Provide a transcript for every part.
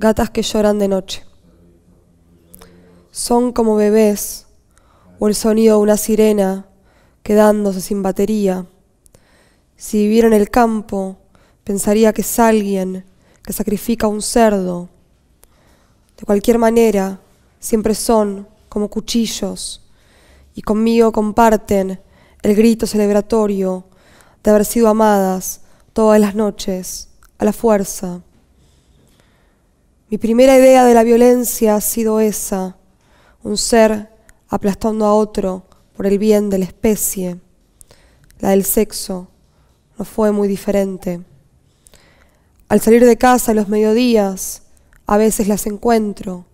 gatas que lloran de noche. Son como bebés o el sonido de una sirena quedándose sin batería. Si viviera en el campo, pensaría que es alguien que sacrifica un cerdo. De cualquier manera, siempre son como cuchillos y conmigo comparten el grito celebratorio de haber sido amadas todas las noches a la fuerza. Mi primera idea de la violencia ha sido esa, un ser aplastando a otro por el bien de la especie. La del sexo no fue muy diferente. Al salir de casa a los mediodías, a veces las encuentro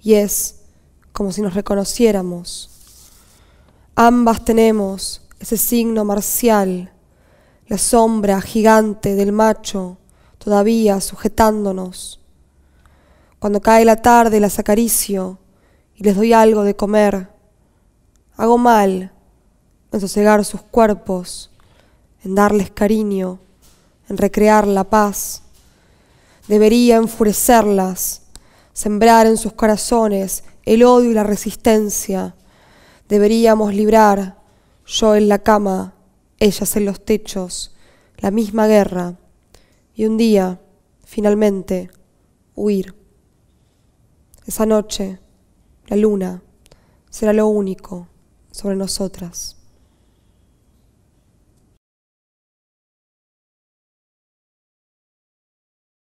y es como si nos reconociéramos. Ambas tenemos ese signo marcial, la sombra gigante del macho todavía sujetándonos cuando cae la tarde las acaricio y les doy algo de comer. Hago mal en sosegar sus cuerpos, en darles cariño, en recrear la paz. Debería enfurecerlas, sembrar en sus corazones el odio y la resistencia. Deberíamos librar, yo en la cama, ellas en los techos, la misma guerra. Y un día, finalmente, huir. Esa noche, la luna, será lo único sobre nosotras.